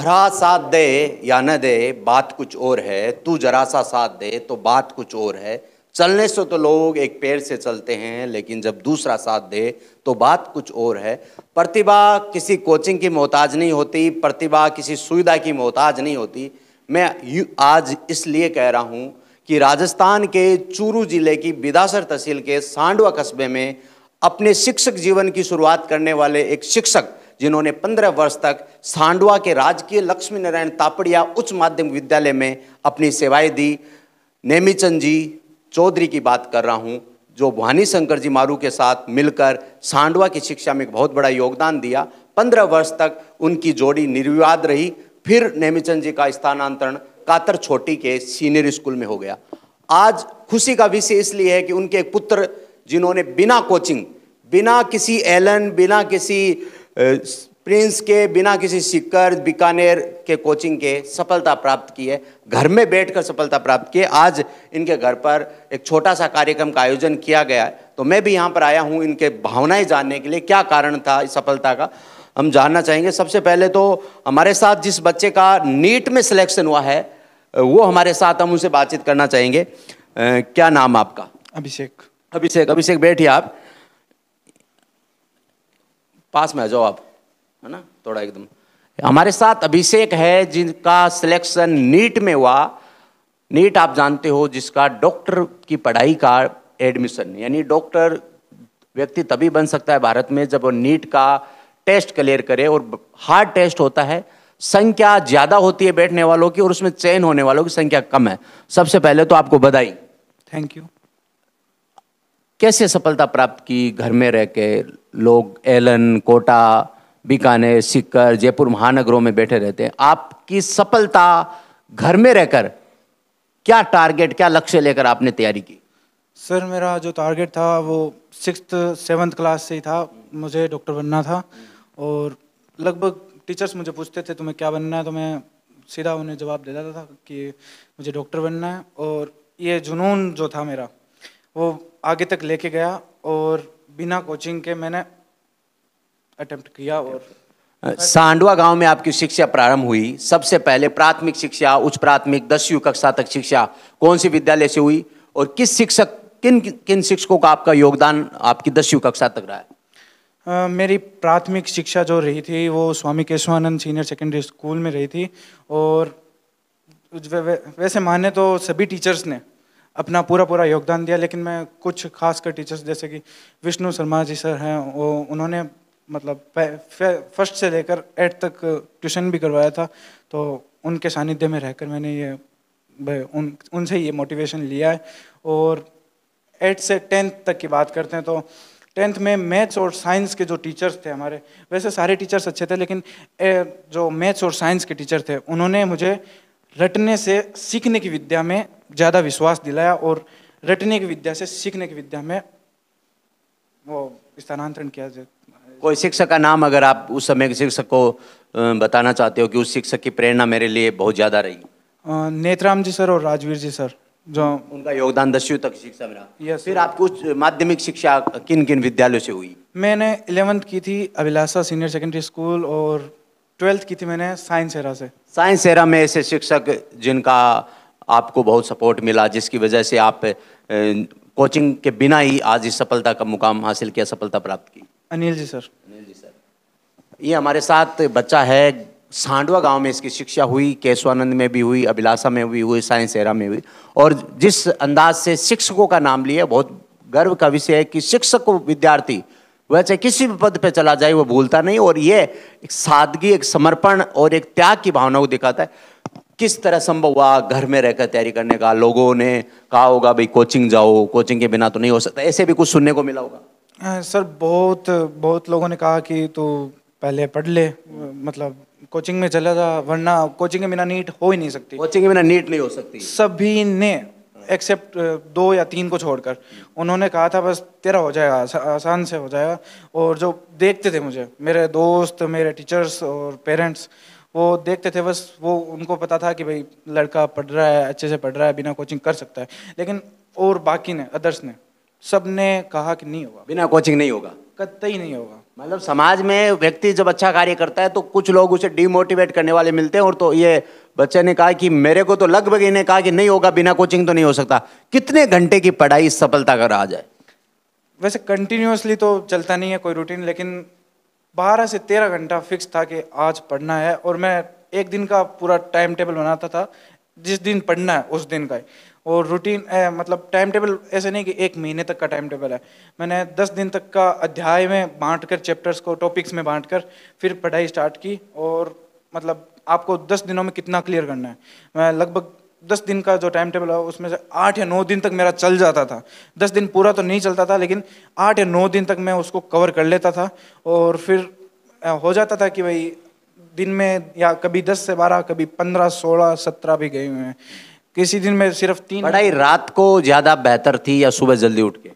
जरा साथ दे या न दे बात कुछ और है तू जरा सा साथ दे तो बात कुछ और है चलने से तो लोग एक पैर से चलते हैं लेकिन जब दूसरा साथ दे तो बात कुछ और है प्रतिभा किसी कोचिंग की मोहताज नहीं होती प्रतिभा किसी सुविधा की मोहताज नहीं होती मैं आज इसलिए कह रहा हूँ कि राजस्थान के चूरू जिले की बिदासर तहसील के सांडवा कस्बे में अपने शिक्षक जीवन की शुरुआत करने वाले एक शिक्षक जिन्होंने 15 वर्ष तक सांडवा के राजकीय लक्ष्मी नारायण तापड़िया उच्च माध्यमिक विद्यालय में अपनी सेवाएं दी नेमीचंद जी चौधरी की बात कर रहा हूँ जो भवानी शंकर जी मारू के साथ मिलकर सांडवा की शिक्षा में एक बहुत बड़ा योगदान दिया पंद्रह वर्ष तक उनकी जोड़ी निर्विवाद रही फिर नेमीचंद जी का स्थानांतरण कातर छोटी के सीनियर स्कूल में हो गया आज खुशी का विषय इसलिए है कि उनके पुत्र जिन्होंने बिना कोचिंग बिना किसी एलन बिना किसी प्रिंस के बिना किसी सिक्कर बीकानेर के कोचिंग के सफलता प्राप्त की है घर में बैठकर सफलता प्राप्त की है आज इनके घर पर एक छोटा सा कार्यक्रम का आयोजन किया गया है तो मैं भी यहाँ पर आया हूँ इनके भावनाएं जानने के लिए क्या कारण था इस सफलता का हम जानना चाहेंगे सबसे पहले तो हमारे साथ जिस बच्चे का नीट में सिलेक्शन हुआ है वो हमारे साथ हम उनसे बातचीत करना चाहेंगे क्या नाम आपका अभिषेक अभिषेक अभिषेक बैठिए आप पास में आ जाओ आप है ना थोड़ा एकदम हमारे साथ अभिषेक है जिनका सिलेक्शन नीट में हुआ नीट आप जानते हो जिसका डॉक्टर की पढ़ाई का एडमिशन यानी डॉक्टर व्यक्ति तभी बन सकता है भारत में जब वो नीट का टेस्ट क्लियर करे और हार्ड टेस्ट होता है संख्या ज़्यादा होती है बैठने वालों की और उसमें चयन होने वालों की संख्या कम है सबसे पहले तो आपको बधाई थैंक यू कैसे सफलता प्राप्त की घर में रह के लोग एलन कोटा बीकानेर सिक्कर जयपुर महानगरों में बैठे रहते हैं आपकी सफलता घर में रहकर क्या टारगेट क्या लक्ष्य लेकर आपने तैयारी की सर मेरा जो टारगेट था वो सिक्स सेवन्थ क्लास से ही था मुझे डॉक्टर बनना था और लगभग टीचर्स मुझे पूछते थे तुम्हें क्या बनना है तो मैं सीधा उन्हें जवाब दे देता था कि मुझे डॉक्टर बनना है और ये जुनून जो था मेरा वो आगे तक लेके गया और बिना कोचिंग के मैंने अटेम्प्ट किया और सांडवा गांव में आपकी शिक्षा प्रारंभ हुई सबसे पहले प्राथमिक शिक्षा उच्च प्राथमिक दसवीं कक्षा तक शिक्षा कौन सी विद्यालय से हुई और किस शिक्षक किन किन शिक्षकों का आपका योगदान आपकी दसवीं कक्षा तक रहा है आ, मेरी प्राथमिक शिक्षा जो रही थी वो Swami Keshwanand senior secondary school में रही थी और वैसे माने तो सभी टीचर्स ने अपना पूरा पूरा योगदान दिया लेकिन मैं कुछ खासकर टीचर्स जैसे कि विष्णु शर्मा जी सर हैं वो उन्होंने मतलब फर्स्ट से लेकर एट तक ट्यूशन भी करवाया था तो उनके सानिध्य में रहकर मैंने ये उन उनसे ये मोटिवेशन लिया है और एट से टेंथ तक की बात करते हैं तो टेंथ में मैथ्स और साइंस के जो टीचर्स थे हमारे वैसे सारे टीचर्स अच्छे थे लेकिन जो मैथ्स और साइंस के टीचर थे उन्होंने मुझे रटने से सीखने की विद्या में ज़्यादा विश्वास दिलाया और रटने की विद्या से सीखने की विद्या में वो स्थानांतरण किया जाए कोई शिक्षक का नाम अगर आप उस समय के शिक्षक को बताना चाहते हो कि उस शिक्षक की प्रेरणा मेरे लिए बहुत ज़्यादा रही नेतराम जी सर और राजवीर जी सर जो उनका योगदान दसवीं तक शिक्षा में रहा फिर आपकी उच्च माध्यमिक शिक्षा किन किन विद्यालयों से हुई मैंने इलेवंथ की थी अभिलाषा सीनियर सेकेंडरी स्कूल और ट्वेल्थ की थी मैंने साइंस एरा से साइंस एरा में ऐसे शिक्षक जिनका आपको बहुत सपोर्ट मिला जिसकी वजह से आप कोचिंग के बिना ही आज इस सफलता का मुकाम हासिल किया सफलता प्राप्त की अनिल जी सर अनिल जी सर ये हमारे साथ बच्चा है सांडवा गांव में इसकी शिक्षा हुई केशवानंद में भी हुई अभिलाषा में भी हुई साइंस एरा में हुई और जिस अंदाज से शिक्षकों का नाम लिया बहुत गर्व का विषय है कि शिक्षक विद्यार्थी वह चाहे किसी भी पद पे चला जाए वो भूलता नहीं और ये एक सादगी एक समर्पण और एक त्याग की भावना को दिखाता है किस तरह संभव हुआ घर में रहकर तैयारी करने का लोगों ने कहा होगा भाई कोचिंग जाओ कोचिंग के बिना तो नहीं हो सकता ऐसे भी कुछ सुनने को मिला होगा सर बहुत बहुत लोगों ने कहा कि तू पहले पढ़ ले मतलब कोचिंग में चला जा वरना कोचिंग के बिना नीट हो ही नहीं सकती कोचिंग के बिना नीट नहीं हो सकती सभी ने एक्सेप्ट uh, दो या तीन को छोड़कर उन्होंने कहा था बस तेरा हो जाएगा आसान से हो जाएगा और जो देखते थे मुझे मेरे दोस्त मेरे टीचर्स और पेरेंट्स वो देखते थे बस वो उनको पता था कि भाई लड़का पढ़ रहा है अच्छे से पढ़ रहा है बिना कोचिंग कर सकता है लेकिन और बाकी ने अदर्स ने सब ने कहा कि नहीं होगा बिना कोचिंग नहीं होगा कतई नहीं होगा मतलब समाज में व्यक्ति जब अच्छा कार्य करता है तो कुछ लोग उसे डिमोटिवेट करने वाले मिलते हैं और तो ये बच्चे ने कहा कि मेरे को तो लगभग इन्हें कहा कि नहीं होगा बिना कोचिंग तो नहीं हो सकता कितने घंटे की पढ़ाई सफलता कर आ जाए वैसे कंटिन्यूसली तो चलता नहीं है कोई रूटीन लेकिन बारह से तेरह घंटा फिक्स था कि आज पढ़ना है और मैं एक दिन का पूरा टाइम टेबल बनाता था जिस दिन पढ़ना है उस दिन का ही और रूटीन मतलब टाइम टेबल ऐसे नहीं कि एक महीने तक का टाइम टेबल है मैंने दस दिन तक का अध्याय में बांट कर चैप्टर्स को टॉपिक्स में बांट कर फिर पढ़ाई स्टार्ट की और मतलब आपको दस दिनों में कितना क्लियर करना है मैं लगभग दस दिन का जो टाइम टेबल है उसमें से आठ या नौ दिन तक मेरा चल जाता था दस दिन पूरा तो नहीं चलता था लेकिन आठ या नौ दिन तक मैं उसको कवर कर लेता था और फिर हो जाता था कि भाई दिन में या कभी दस से बारह कभी पंद्रह सोलह सत्रह भी गए हुए हैं किसी दिन में सिर्फ तीन पढ़ाई रात को ज़्यादा बेहतर थी या सुबह जल्दी उठ के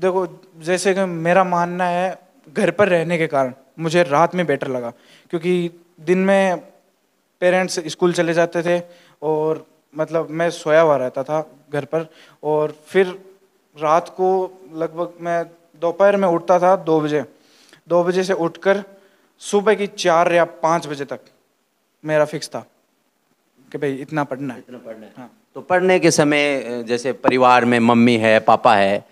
देखो जैसे कि मेरा मानना है घर पर रहने के कारण मुझे रात में बेटर लगा क्योंकि दिन में पेरेंट्स स्कूल चले जाते थे और मतलब मैं सोया हुआ रहता था घर पर और फिर रात को लगभग मैं दोपहर में उठता था दो बजे दो बजे से उठकर सुबह की चार या पाँच बजे तक मेरा फिक्स था कि भाई इतना पढ़ना है इतना पढ़ना है हाँ तो पढ़ने के समय जैसे परिवार में मम्मी है पापा है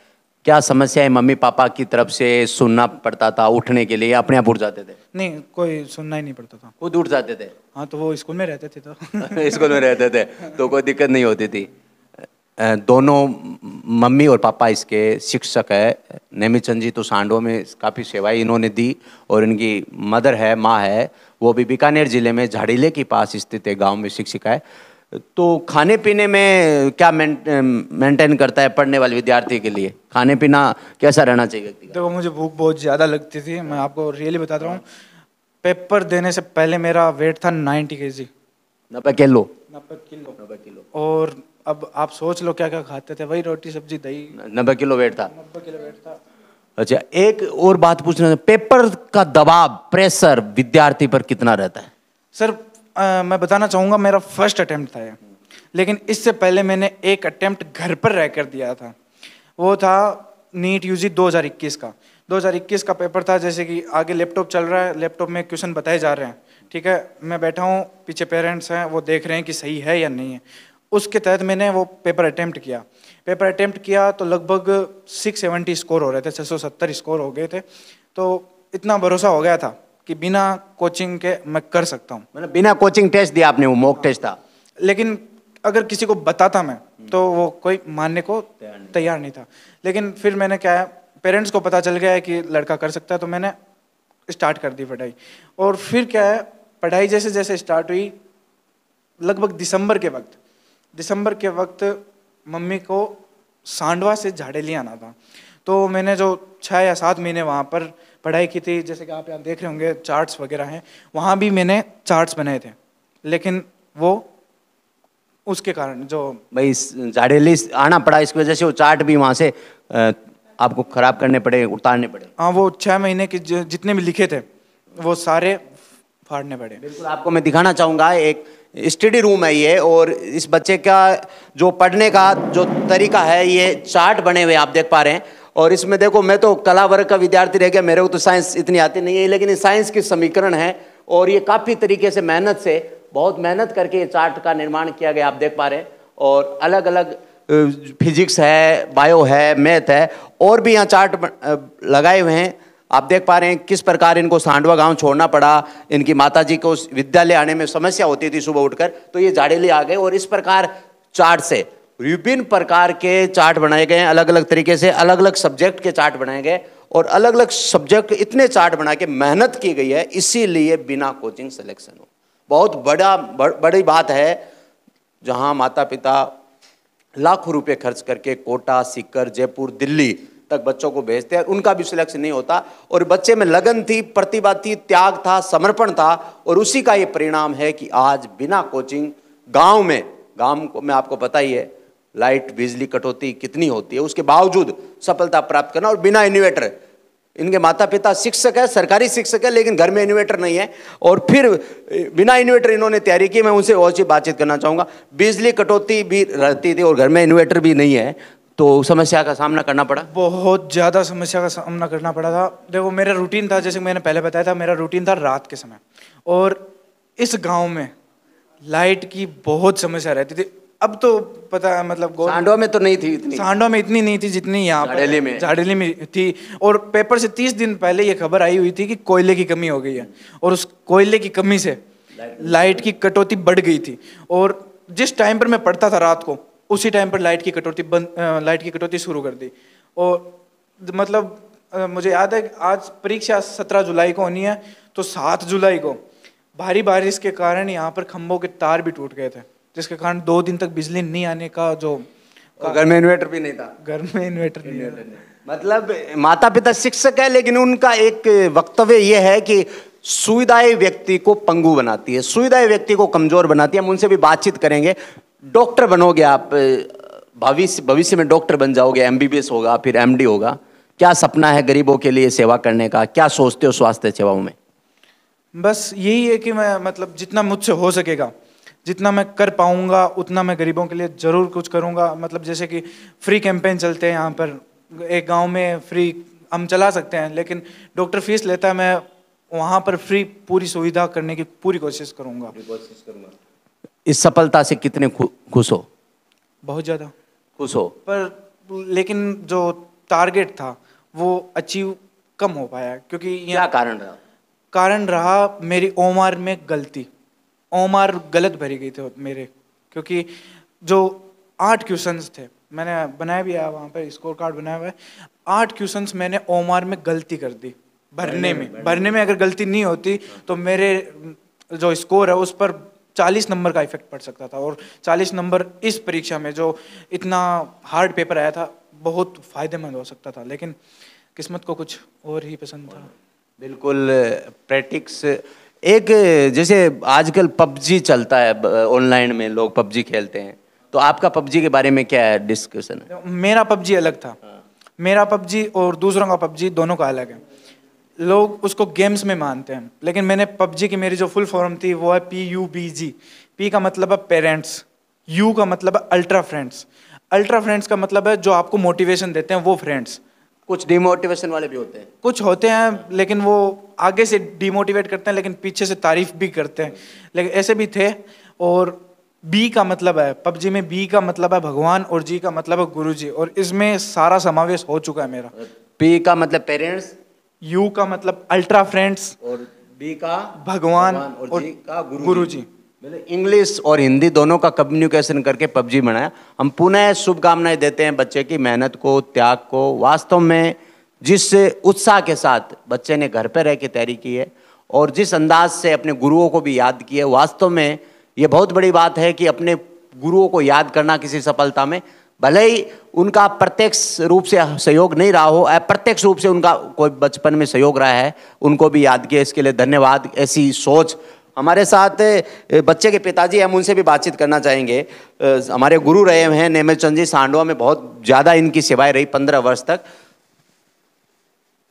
क्या है मम्मी पापा की तरफ से सुनना पड़ता था उठने के लिए अपने आप उठ जाते थे नहीं कोई सुनना ही नहीं पड़ता था खुद उठ जाते थे हाँ तो वो स्कूल में रहते थे तो स्कूल में रहते थे तो कोई दिक्कत नहीं होती थी दोनों मम्मी और पापा इसके शिक्षक है नेमीचंद जी तो सांडो में काफ़ी सेवाएं इन्होंने दी और इनकी मदर है माँ है वो भी बीकानेर जिले में झाड़ीले के पास स्थित है गाँव में शिक्षिका है तो खाने पीने में क्या मेंटेन करता है पढ़ने वाले विद्यार्थी के लिए खाने पीना कैसा रहना चाहिए व्यक्ति देखो मुझे भूख बहुत ज़्यादा लगती थी मैं आपको रियली बता रहा हूँ पेपर देने से पहले मेरा वेट था नाइन्टी के जी नब्बे किलो नब्बे किलो नब्बे किलो और अब आप सोच लो क्या क्या खाते थे वही रोटी सब्जी दही नब्बे किलो वेट था नब्बे किलो वेट था अच्छा एक और बात पूछना पेपर का दबाव प्रेशर विद्यार्थी पर कितना रहता है सर आ, मैं बताना चाहूँगा मेरा फर्स्ट अटैम्प्ट था लेकिन इससे पहले मैंने एक अटैम्प्ट घर पर रह कर दिया था वो था नीट यूजी 2021 का 2021 का पेपर था जैसे कि आगे लैपटॉप चल रहा है लैपटॉप में क्वेश्चन बताए जा रहे हैं ठीक है मैं बैठा हूँ पीछे पेरेंट्स हैं वो देख रहे हैं कि सही है या नहीं है उसके तहत मैंने वो पेपर अटैम्प्ट किया पेपर अटैम्प्ट किया तो लगभग 670 स्कोर हो रहे थे 670 स्कोर हो गए थे तो इतना भरोसा हो गया था कि बिना कोचिंग के मैं कर सकता हूँ मतलब बिना कोचिंग टेस्ट दिया आपने वो मॉक टेस्ट था लेकिन अगर किसी को बताता मैं हम्म। तो वो कोई मानने को तैयार नहीं था लेकिन फिर मैंने क्या है पेरेंट्स को पता चल गया है कि लड़का कर सकता है तो मैंने स्टार्ट कर दी पढ़ाई और फिर क्या है पढ़ाई जैसे जैसे स्टार्ट हुई लगभग दिसंबर के वक्त दिसंबर के वक्त मम्मी को सांडवा से झाड़े ले आना था तो मैंने जो छः या सात महीने वहाँ पर पढ़ाई की थी जैसे कि आप यहाँ देख रहे होंगे चार्ट्स वगैरह हैं वहाँ भी मैंने चार्ट्स बनाए थे लेकिन वो उसके कारण जो भाई जाडेली आना पड़ा इसकी वजह से वो चार्ट भी वहाँ से आपको खराब करने पड़े उतारने पड़े हाँ वो छः महीने के जितने भी लिखे थे वो सारे फाड़ने पड़े बिल्कुल आपको मैं दिखाना चाहूँगा एक स्टडी रूम है ये और इस बच्चे का जो पढ़ने का जो तरीका है ये चार्ट बने हुए आप देख पा रहे हैं और इसमें देखो मैं तो कला वर्ग का विद्यार्थी रह गया मेरे को तो साइंस इतनी आती नहीं है लेकिन साइंस के समीकरण है और ये काफ़ी तरीके से मेहनत से बहुत मेहनत करके ये चार्ट का निर्माण किया गया आप देख पा रहे हैं और अलग अलग फिजिक्स है बायो है मैथ है और भी यहाँ चार्ट लगाए हुए हैं आप देख पा रहे हैं किस प्रकार इनको सांडवा गांव छोड़ना पड़ा इनकी माताजी को विद्यालय आने में समस्या होती थी सुबह उठकर तो ये जाड़ेली आ गए और इस प्रकार चार्ट से विभिन्न प्रकार के चार्ट बनाए गए हैं अलग अलग तरीके से अलग अलग सब्जेक्ट के चार्ट बनाए गए और अलग अलग सब्जेक्ट इतने चार्ट बना के मेहनत की गई है इसीलिए बिना कोचिंग सिलेक्शन हो बहुत बड़ा बड़, बड़ी बात है जहां माता पिता लाखों रुपए खर्च करके कोटा सीकर जयपुर दिल्ली तक बच्चों को भेजते हैं उनका भी सिलेक्शन नहीं होता और बच्चे में लगन थी प्रतिभा थी त्याग था समर्पण था और उसी का ये परिणाम है कि आज बिना कोचिंग गांव में गांव में आपको बताइए लाइट बिजली कटौती कितनी होती है उसके बावजूद सफलता प्राप्त करना और बिना इन्वेटर इनके माता पिता शिक्षक है सरकारी शिक्षक है लेकिन घर में इन्वेटर नहीं है और फिर बिना इन्वेटर इन्होंने तैयारी की मैं उनसे और सी बातचीत करना चाहूँगा बिजली कटौती भी रहती थी और घर में इन्वेटर भी नहीं है तो समस्या का सामना करना पड़ा बहुत ज़्यादा समस्या का सामना करना पड़ा था देखो मेरा रूटीन था जैसे मैंने पहले बताया था मेरा रूटीन था रात के समय और इस गाँव में लाइट की बहुत समस्या रहती थी अब तो पता है मतलब सांडो में तो नहीं थी इतनी सांडो में इतनी नहीं थी जितनी यहाँ झाड़ेली में झाड़ेली में थी और पेपर से तीस दिन पहले ये खबर आई हुई थी कि कोयले की कमी हो गई है और उस कोयले की कमी से लाइट की कटौती बढ़ गई थी और जिस टाइम पर मैं पढ़ता था रात को उसी टाइम पर लाइट की कटौती बंद लाइट की कटौती शुरू कर दी और मतलब मुझे याद है आज परीक्षा सत्रह जुलाई को होनी है तो सात जुलाई को भारी बारिश के कारण यहाँ पर खम्भों के तार भी टूट गए थे जिसके कारण दो दिन तक बिजली नहीं आने का जो तो घर में इन्वेटर भी नहीं था घर में इन्वेटर नहीं, नहीं, नहीं मतलब माता पिता शिक्षक है लेकिन उनका एक वक्तव्य यह है कि सुविधाएं व्यक्ति को पंगु बनाती है सुविधाएं व्यक्ति को कमजोर बनाती है हम उनसे भी बातचीत करेंगे डॉक्टर बनोगे आप भविष्य भविष्य में डॉक्टर बन जाओगे एमबीबीएस होगा फिर एमडी होगा क्या सपना है गरीबों के लिए सेवा करने का क्या सोचते हो स्वास्थ्य सेवाओं में बस यही है कि मैं मतलब जितना मुझसे हो सकेगा जितना मैं कर पाऊँगा उतना मैं गरीबों के लिए ज़रूर कुछ करूँगा मतलब जैसे कि फ्री कैंपेन चलते हैं यहाँ पर एक गाँव में फ्री हम चला सकते हैं लेकिन डॉक्टर फीस लेता है मैं वहाँ पर फ्री पूरी सुविधा करने की पूरी कोशिश करूँगा कोशिश करूँगा इस सफलता से कितने खुश हो बहुत ज़्यादा खुश हो पर लेकिन जो टारगेट था वो अचीव कम हो पाया क्योंकि क्या कारण रहा कारण रहा मेरी उम्र में गलती ओमार गलत भरी गई थी मेरे क्योंकि जो आठ क्वेश्चंस थे मैंने बनाया भी है वहाँ पर स्कोर कार्ड बनाया हुआ है आठ क्वेश्चंस मैंने ओमार में गलती कर दी भरने में भरने, में अगर गलती नहीं होती तो मेरे जो स्कोर है उस पर चालीस नंबर का इफेक्ट पड़ सकता था और चालीस नंबर इस परीक्षा में जो इतना हार्ड पेपर आया था बहुत फायदेमंद हो सकता था लेकिन किस्मत को कुछ और ही पसंद था बिल्कुल प्रैक्टिक्स एक जैसे आजकल पबजी चलता है ऑनलाइन में लोग पबजी खेलते हैं तो आपका पबजी के बारे में क्या है डिस्कशन मेरा पबजी अलग था हाँ। मेरा पबजी और दूसरों का पबजी दोनों का अलग है लोग उसको गेम्स में मानते हैं लेकिन मैंने पबजी की मेरी जो फुल फॉर्म थी वो है P U B G P का मतलब है पेरेंट्स यू का मतलब है अल्ट्रा फ्रेंड्स अल्ट्रा फ्रेंड्स का मतलब है जो आपको मोटिवेशन देते हैं वो फ्रेंड्स कुछ डिमोटिवेशन वाले भी होते हैं कुछ होते हैं लेकिन वो आगे से डिमोटिवेट करते हैं लेकिन पीछे से तारीफ भी करते हैं लेकिन ऐसे भी थे और बी का मतलब है पबजी में बी का मतलब है भगवान और जी का मतलब है गुरु जी और इसमें सारा समावेश हो चुका है मेरा पी का मतलब पेरेंट्स यू का मतलब अल्ट्रा फ्रेंड्स और बी का भगवान, भगवान और, और जी का गुरु, जी। मैंने इंग्लिश और हिंदी दोनों का कम्युनिकेशन करके पबजी बनाया हम पुनः शुभकामनाएं देते हैं बच्चे की मेहनत को त्याग को वास्तव में जिस उत्साह के साथ बच्चे ने घर पर रह के तैयारी की है और जिस अंदाज से अपने गुरुओं को भी याद किया वास्तव में ये बहुत बड़ी बात है कि अपने गुरुओं को याद करना किसी सफलता में भले ही उनका प्रत्यक्ष रूप से सहयोग नहीं रहा हो अप्रत्यक्ष रूप से उनका कोई बचपन में सहयोग रहा है उनको भी याद किया इसके लिए धन्यवाद ऐसी सोच हमारे साथ बच्चे के पिताजी हम उनसे भी बातचीत करना चाहेंगे हमारे गुरु रहे हैं नेमल चंद जी सांडवा में बहुत ज़्यादा इनकी सेवाएं रही पंद्रह वर्ष तक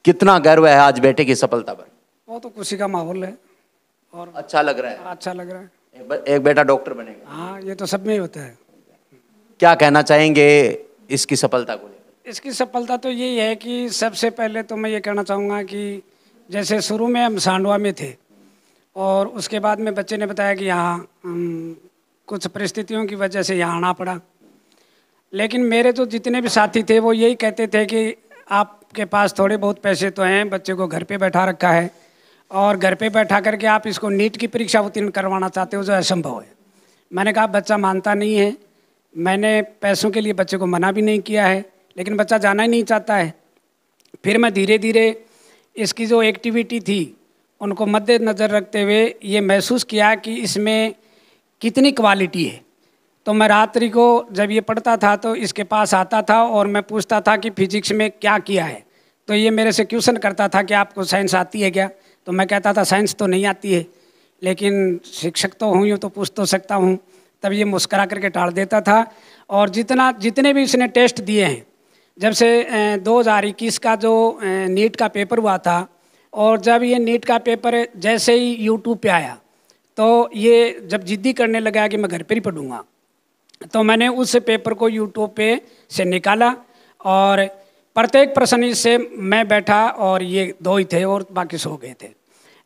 कितना गर्व है आज बेटे की सफलता पर वो तो खुशी का माहौल है और अच्छा लग रहा है अच्छा लग रहा है एक, एक बेटा डॉक्टर बनेगा हाँ ये तो सब में ही होता है क्या कहना चाहेंगे इसकी सफलता को इसकी सफलता तो यही है कि सबसे पहले तो मैं ये कहना चाहूँगा कि जैसे शुरू में हम सांडवा में थे और उसके बाद में बच्चे ने बताया कि यहाँ कुछ परिस्थितियों की वजह से यहाँ आना पड़ा लेकिन मेरे तो जितने भी साथी थे वो यही कहते थे कि आपके पास थोड़े बहुत पैसे तो हैं बच्चे को घर पे बैठा रखा है और घर पे बैठा करके आप इसको नीट की परीक्षा उत्तीर्ण करवाना चाहते हो जो असंभव है मैंने कहा बच्चा मानता नहीं है मैंने पैसों के लिए बच्चे को मना भी नहीं किया है लेकिन बच्चा जाना ही नहीं चाहता है फिर मैं धीरे धीरे इसकी जो एक्टिविटी थी उनको मद्देनज़र रखते हुए ये महसूस किया कि इसमें कितनी क्वालिटी है तो मैं रात्रि को जब ये पढ़ता था तो इसके पास आता था और मैं पूछता था कि फिजिक्स में क्या किया है तो ये मेरे से क्वेश्चन करता था कि आपको साइंस आती है क्या तो मैं कहता था साइंस तो नहीं आती है लेकिन शिक्षक तो हूँ यूँ तो पूछ तो सकता हूँ तब ये मुस्करा करके टाल देता था और जितना जितने भी इसने टेस्ट दिए हैं जब से दो हज़ार इक्कीस का जो नीट का पेपर हुआ था और जब ये नीट का पेपर जैसे ही यूट्यूब पे आया तो ये जब जिद्दी करने लगा कि मैं घर पर ही पढ़ूँगा तो मैंने उस पेपर को यूट्यूब पे से निकाला और प्रत्येक प्रश्न से मैं बैठा और ये दो ही थे और बाकी सो गए थे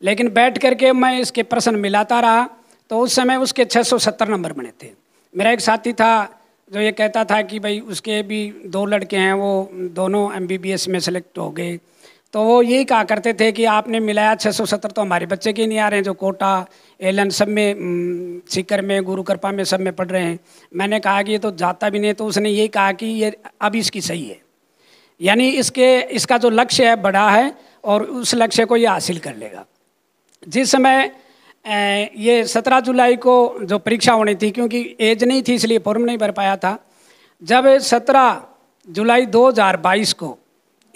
लेकिन बैठ करके मैं इसके प्रश्न मिलाता रहा तो उस समय उसके 670 नंबर बने थे मेरा एक साथी था जो ये कहता था कि भाई उसके भी दो लड़के हैं वो दोनों एमबीबीएस में सेलेक्ट हो गए तो वो यही कहा करते थे कि आपने मिलाया 670 तो हमारे बच्चे के नहीं आ रहे हैं जो कोटा एलन सब में सीकर में गुरु कृपा में सब में पढ़ रहे हैं मैंने कहा कि ये तो जाता भी नहीं तो उसने यही कहा कि ये अब इसकी सही है यानी इसके इसका जो लक्ष्य है बड़ा है और उस लक्ष्य को ये हासिल कर लेगा जिस समय ये सत्रह जुलाई को जो परीक्षा होनी थी क्योंकि एज नहीं थी इसलिए फॉर्म नहीं भर पाया था जब सत्रह जुलाई 2022 को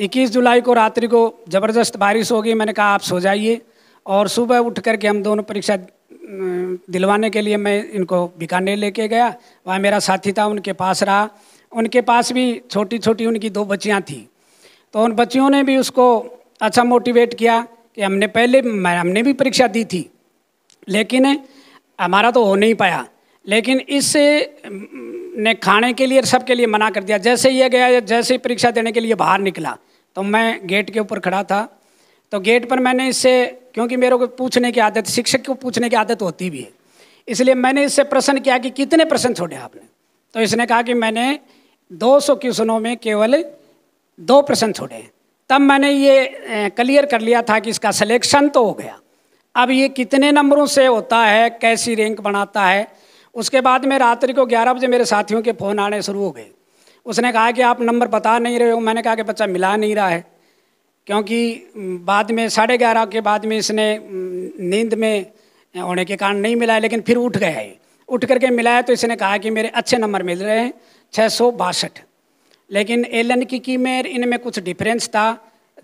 21 जुलाई को रात्रि को ज़बरदस्त बारिश हो गई मैंने कहा आप सो जाइए और सुबह उठ करके हम दोनों परीक्षा दिलवाने के लिए मैं इनको बीकानेर लेके गया वहाँ मेरा साथी था उनके पास रहा उनके पास भी छोटी छोटी उनकी दो बच्चियाँ थीं तो उन बच्चियों ने भी उसको अच्छा मोटिवेट किया कि हमने पहले हमने भी परीक्षा दी थी लेकिन हमारा तो हो नहीं पाया लेकिन इससे ने खाने के लिए सबके लिए मना कर दिया जैसे ही गया जैसे ही परीक्षा देने के लिए बाहर निकला तो मैं गेट के ऊपर खड़ा था तो गेट पर मैंने इससे क्योंकि मेरे को पूछने की आदत शिक्षक को पूछने की आदत होती भी है इसलिए मैंने इससे प्रश्न किया कि कितने प्रश्न छोड़े आपने तो इसने कहा कि मैंने 200 क्वेश्चनों में केवल दो प्रश्न छोड़े हैं तब मैंने ये क्लियर कर लिया था कि इसका सिलेक्शन तो हो गया अब ये कितने नंबरों से होता है कैसी रैंक बनाता है उसके बाद में रात्रि को ग्यारह बजे मेरे साथियों के फ़ोन आने शुरू हो गए उसने कहा कि आप नंबर बता नहीं रहे हो मैंने कहा कि बच्चा मिला नहीं रहा है क्योंकि बाद में साढ़े ग्यारह के बाद में इसने नींद में होने के कारण नहीं मिलाया लेकिन फिर उठ गया है उठ करके मिलाया तो इसने कहा कि मेरे अच्छे नंबर मिल रहे हैं छः सौ बासठ लेकिन एल एन की की में इनमें कुछ डिफरेंस था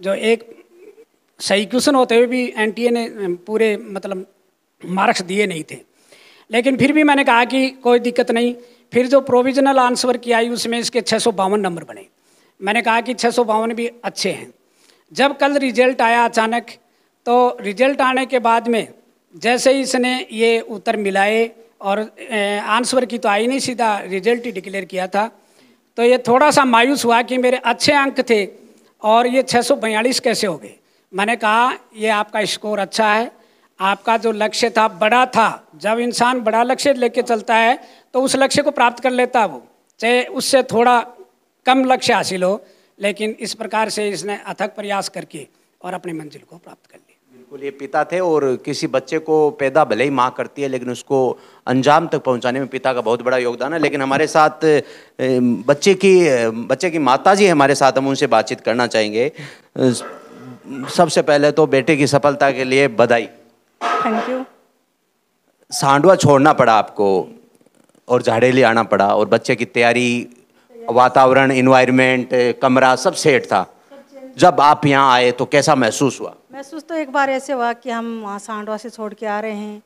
जो एक सही क्वेश्चन होते हुए भी एन टी ए ने पूरे मतलब मार्क्स दिए नहीं थे लेकिन फिर भी मैंने कहा कि कोई दिक्कत नहीं फिर जो प्रोविजनल आंसर की आई उसमें इसके छः नंबर बने मैंने कहा कि छः भी अच्छे हैं जब कल रिजल्ट आया अचानक तो रिजल्ट आने के बाद में जैसे ही इसने ये उत्तर मिलाए और आंसर की तो आई नहीं सीधा रिजल्ट ही डिक्लेयर किया था तो ये थोड़ा सा मायूस हुआ कि मेरे अच्छे अंक थे और ये 642 कैसे हो गए मैंने कहा ये आपका स्कोर अच्छा है आपका जो लक्ष्य था बड़ा था जब इंसान बड़ा लक्ष्य लेके चलता है तो उस लक्ष्य को प्राप्त कर लेता है वो चाहे उससे थोड़ा कम लक्ष्य हासिल हो लेकिन इस प्रकार से इसने अथक प्रयास करके और अपनी मंजिल को प्राप्त कर लिया बिल्कुल ये पिता थे और किसी बच्चे को पैदा भले ही माँ करती है लेकिन उसको अंजाम तक पहुँचाने में पिता का बहुत बड़ा योगदान है लेकिन हमारे साथ बच्चे की बच्चे की माता जी हमारे साथ हम उनसे बातचीत करना चाहेंगे सबसे पहले तो बेटे की सफलता के लिए बधाई थैंक यू सांडवा छोड़ना पड़ा आपको और झाड़ेली आना पड़ा और बच्चे की तैयारी वातावरण इन्वायरमेंट कमरा सब सेट था जब आप यहाँ आए तो कैसा महसूस हुआ महसूस तो एक बार ऐसे हुआ कि हम वहाँ सांडवा से छोड़ के आ रहे हैं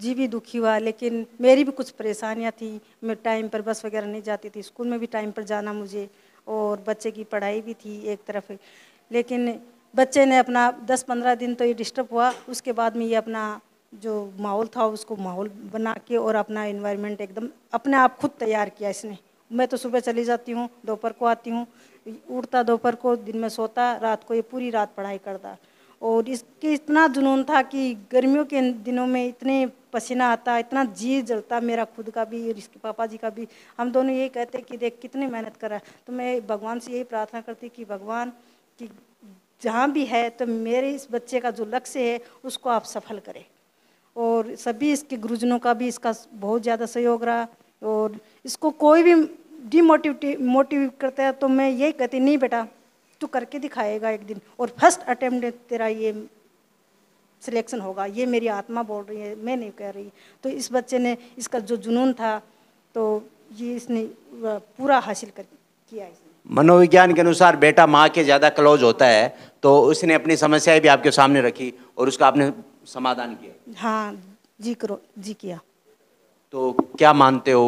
जी भी दुखी हुआ लेकिन मेरी भी कुछ परेशानियाँ थी मैं टाइम पर बस वगैरह नहीं जाती थी स्कूल में भी टाइम पर जाना मुझे और बच्चे की पढ़ाई भी थी एक तरफ लेकिन बच्चे ने अपना 10-15 दिन तो ये डिस्टर्ब हुआ उसके बाद में ये अपना जो माहौल था उसको माहौल बना के और अपना इन्वायरमेंट एकदम अपने आप खुद तैयार किया इसने मैं तो सुबह चली जाती हूँ दोपहर को आती हूँ उड़ता दोपहर को दिन में सोता रात को ये पूरी रात पढ़ाई करता और इसके इतना जुनून था कि गर्मियों के दिनों में इतने पसीना आता इतना जी जलता मेरा खुद का भी और इसके पापा जी का भी हम दोनों यही कहते कि देख कितनी मेहनत करा तो मैं भगवान से यही प्रार्थना करती कि भगवान कि जहाँ भी है तो मेरे इस बच्चे का जो लक्ष्य है उसको आप सफल करें और सभी इसके गुरुजनों का भी इसका बहुत ज़्यादा सहयोग रहा और इसको कोई भी डिमोटिव मोटिव करता है तो मैं यही कहती नहीं बेटा तू करके दिखाएगा एक दिन और फर्स्ट अटैम्प्ट तेरा ये सिलेक्शन होगा ये मेरी आत्मा बोल रही है मैं नहीं कह रही तो इस बच्चे ने इसका जो जुनून था तो ये इसने पूरा हासिल कर किया इसने मनोविज्ञान के अनुसार बेटा माँ के ज़्यादा क्लोज होता है तो उसने अपनी समस्याएं भी आपके सामने रखी और उसका आपने समाधान किया हाँ जी करो जी किया तो क्या मानते हो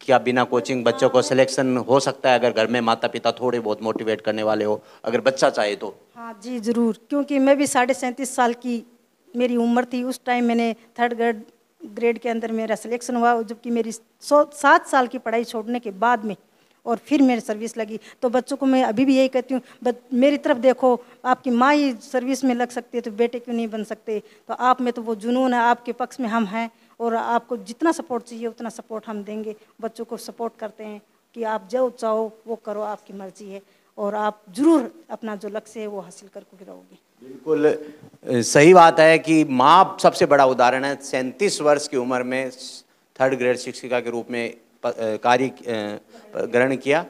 क्या बिना कोचिंग बच्चों को सिलेक्शन हो सकता है अगर घर में माता पिता थोड़े बहुत मोटिवेट करने वाले हो अगर बच्चा चाहे तो हाँ जी ज़रूर क्योंकि मैं भी साढ़े सैंतीस साल की मेरी उम्र थी उस टाइम मैंने थर्ड ग्रेड ग्रेड के अंदर मेरा सिलेक्शन हुआ जबकि मेरी सौ सात साल की पढ़ाई छोड़ने के बाद में और फिर मेरी सर्विस लगी तो बच्चों को मैं अभी भी यही कहती हूँ मेरी तरफ देखो आपकी माँ ही सर्विस में लग सकती है तो बेटे क्यों नहीं बन सकते तो आप में तो वो जुनून है आपके पक्ष में हम हैं और आपको जितना सपोर्ट चाहिए उतना सपोर्ट हम देंगे बच्चों को सपोर्ट करते हैं कि आप जो चाहो वो करो आपकी मर्जी है और आप जरूर अपना जो लक्ष्य है वो हासिल करके रहोगे बिल्कुल सही बात है कि माँ सबसे बड़ा उदाहरण है सैंतीस वर्ष की उम्र में थर्ड ग्रेड शिक्षिका के रूप में कार्य ग्रहण किया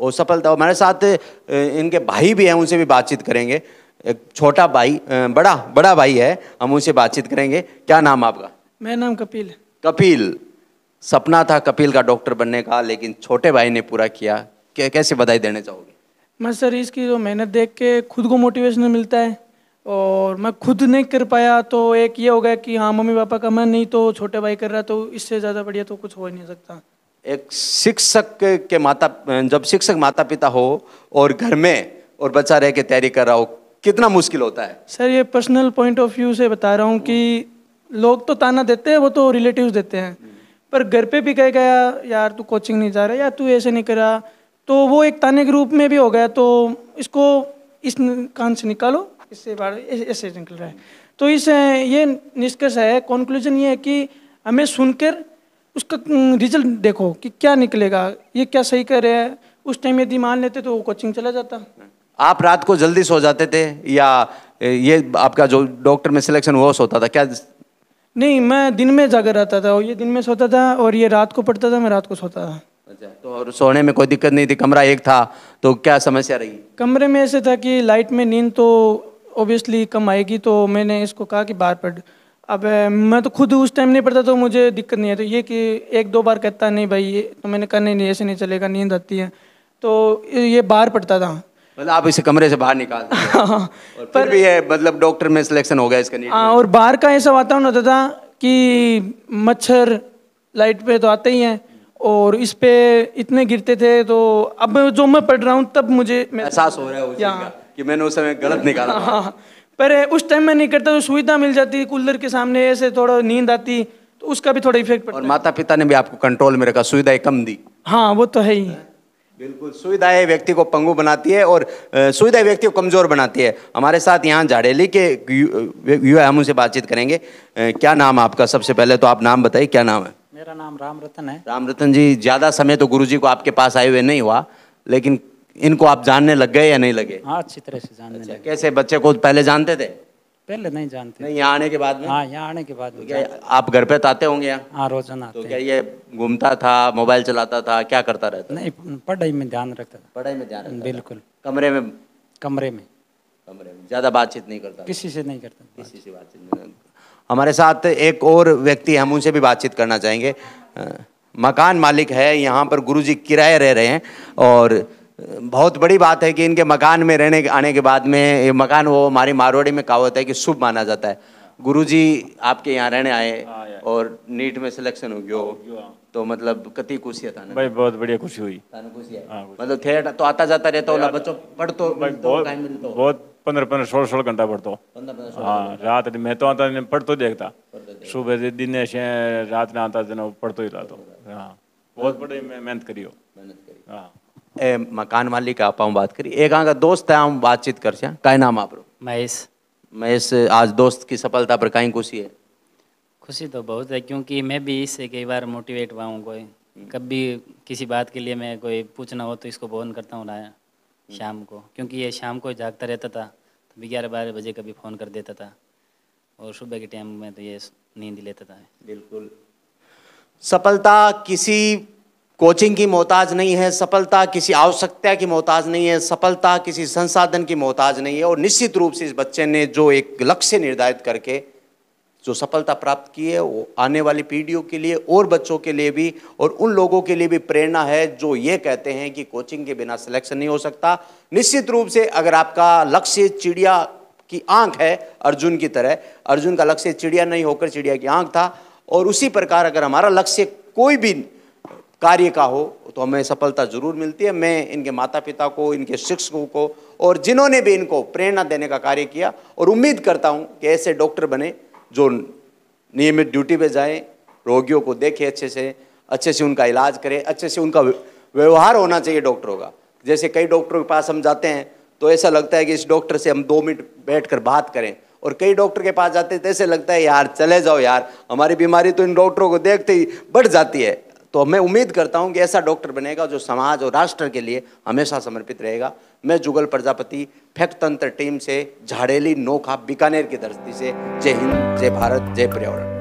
वो सफलता मेरे साथ इनके भाई भी हैं उनसे भी बातचीत करेंगे एक छोटा भाई बड़ा बड़ा भाई है हम उनसे बातचीत करेंगे क्या नाम आपका मेरा नाम कपिल कपिल सपना था कपिल का डॉक्टर बनने का लेकिन छोटे भाई ने पूरा किया कैसे बधाई देने चाहोगे मैं सर इसकी जो मेहनत देख के खुद को मोटिवेशन मिलता है और मैं खुद नहीं कर पाया तो एक ये हो गया कि हाँ मम्मी पापा का मैं नहीं तो छोटे भाई कर रहा तो इससे ज़्यादा बढ़िया तो कुछ हो ही नहीं सकता एक शिक्षक के माता जब शिक्षक माता पिता हो और घर में और बच्चा रह के तैयारी कर रहा हो कितना मुश्किल होता है सर ये पर्सनल पॉइंट ऑफ व्यू से बता रहा हूँ कि लोग तो ताना देते हैं वो तो रिलेटिव देते हैं पर घर पे भी कह गया यार तू कोचिंग नहीं जा रहा यार तू ऐसे नहीं करा तो वो एक ताने के रूप में भी हो गया तो इसको इस कान से निकालो इससे बाहर ऐसे निकल रहा है तो इस ये निष्कर्ष है कॉन्क्लूजन ये है कि हमें सुनकर उसका रिजल्ट देखो कि क्या निकलेगा ये क्या सही कर रहे हैं उस टाइम यदि मान लेते तो वो कोचिंग चला जाता आप रात को जल्दी सो जाते थे या ये आपका जो डॉक्टर में सिलेक्शन हुआ सोता था क्या नहीं मैं दिन में जाकर रहता था और ये दिन में सोता था और ये रात को पढ़ता था मैं रात को सोता था अच्छा, तो और सोने में कोई दिक्कत नहीं थी कमरा एक था तो क्या समस्या रही कमरे में ऐसे था कि लाइट में नींद तो ऑब्वियसली कम आएगी तो मैंने इसको कहा कि बाहर पढ़ अब मैं तो खुद उस टाइम नहीं पढ़ता तो मुझे दिक्कत नहीं है तो ये कि एक दो बार कहता नहीं भाई ये तो मैंने कहा नहीं नहीं ऐसे नहीं चलेगा नींद आती है तो ये बाहर पढ़ता था मतलब आप इसे कमरे से बाहर निकाल हाँ और पर भी है मतलब डॉक्टर में सिलेक्शन हो गया इसका हाँ और बाहर का ऐसा वातावरण होता था कि मच्छर लाइट पे तो आते ही हैं और इस पे इतने गिरते थे तो अब जो मैं पढ़ रहा हूँ तब मुझे एहसास हो रहा है कि मैंने उस समय गलत निकाला हाँ पर उस टाइम में नहीं करता तो सुविधा मिल जाती कूलर के सामने ऐसे थोड़ा नींद आती तो उसका भी थोड़ा इफेक्ट पड़ता और माता पिता ने भी आपको कंट्रोल में रखा सुविधाएं कम दी हाँ वो तो है ही बिल्कुल सुविधाएं व्यक्ति को पंगु बनाती है और सुविधाएं व्यक्ति को कमजोर बनाती है हमारे साथ यहाँ झाड़ेली के युवा हम उनसे बातचीत करेंगे क्या नाम आपका सबसे पहले तो आप नाम बताइए क्या नाम है मेरा नाम राम रतन है राम रतन जी ज़्यादा समय तो गुरु जी को आपके पास आए हुए नहीं हुआ लेकिन इनको आप जानने लग गए या नहीं लगे हाँ अच्छी तरह से जानने अच्छा, लगे कैसे बच्चे को पहले जानते थे पहले नहीं जानते नहीं यहाँ आने के बाद में हाँ यहाँ आने के बाद तो क्या आप घर पे तो आते होंगे यहाँ हाँ रोजाना तो क्या ये घूमता था मोबाइल चलाता था क्या करता रहता नहीं पढ़ाई में ध्यान रखता था पढ़ाई में ध्यान बिल्कुल कमरे में कमरे में कमरे में ज़्यादा बातचीत नहीं करता किसी से नहीं करता किसी से बातचीत नहीं हमारे साथ एक और व्यक्ति हम उनसे भी बातचीत करना चाहेंगे मकान मालिक है यहाँ पर गुरुजी किराए रह रहे हैं और बहुत बड़ी बात है कि इनके मकान में रहने के आने के बाद में ये मकान वो हमारी मारवाड़ी में कहावत है कि शुभ माना जाता है गुरुजी आपके यहाँ रहने आए हाँ, और नीट में सिलेक्शन हो गया तो मतलब कति खुशी है ना भाई बहुत बढ़िया खुशी हुई हाँ, खुशी मतलब थे तो आता जाता रहता होगा बच्चों पढ़ तो बहुत पंद्रह पंद्रह सोलह सोलह घंटा पढ़तो हाँ रात मैं तो आता पढ़ तो देखता सुबह दिन रात में आता पढ़ तो ही रहता हाँ, बहुत बड़ी मेहनत करी हो मेहनत करी हाँ ए, मकान मालिक आप बात करी एक आगे दोस्त है हम बातचीत कर सकें का नाम आप महेश महेश आज दोस्त की सफलता पर कहीं खुशी है खुशी तो बहुत है क्योंकि मैं भी इससे कई बार मोटिवेट हुआ हूँ कोई हम्म। कभी किसी बात के लिए मैं कोई पूछना हो तो इसको फ़ोन करता हूँ लाया हम्म। शाम को क्योंकि ये शाम को जागता रहता था तो ग्यारह बारह बजे कभी फ़ोन कर देता था और सुबह के टाइम में तो ये नींद लेता था बिल्कुल सफलता किसी कोचिंग की मोहताज नहीं है सफलता किसी आवश्यकता की मोहताज नहीं है सफलता किसी संसाधन की मोहताज नहीं है और निश्चित रूप से इस बच्चे ने जो एक लक्ष्य निर्धारित करके जो सफलता प्राप्त की है वो आने वाली पीढ़ियों के लिए और बच्चों के लिए भी और उन लोगों के लिए भी प्रेरणा है जो ये कहते हैं कि कोचिंग के बिना सिलेक्शन नहीं हो सकता निश्चित रूप से अगर आपका लक्ष्य चिड़िया की आंख है अर्जुन की तरह अर्जुन का लक्ष्य चिड़िया नहीं होकर चिड़िया की आंख था और उसी प्रकार अगर हमारा लक्ष्य कोई भी कार्य का हो तो हमें सफलता जरूर मिलती है मैं इनके माता पिता को इनके शिक्षकों को और जिन्होंने भी इनको प्रेरणा देने का कार्य किया और उम्मीद करता हूँ कि ऐसे डॉक्टर बने जो नियमित ड्यूटी पे जाएं रोगियों को देखें अच्छे से अच्छे से उनका इलाज करें अच्छे से उनका व्यवहार होना चाहिए डॉक्टरों का जैसे कई डॉक्टरों के पास हम जाते हैं तो ऐसा लगता है कि इस डॉक्टर से हम दो मिनट बैठ कर बात करें और कई डॉक्टर के पास जाते हैं तो ऐसे लगता है यार चले जाओ यार हमारी बीमारी तो इन डॉक्टरों को देखते ही बढ़ जाती है तो मैं उम्मीद करता हूँ कि ऐसा डॉक्टर बनेगा जो समाज और राष्ट्र के लिए हमेशा समर्पित रहेगा मैं जुगल प्रजापति फैक्ट तंत्र टीम से झाड़ेली नोखा बीकानेर की धरती से जय हिंद जय भारत जय पर्यावरण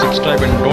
subscribe and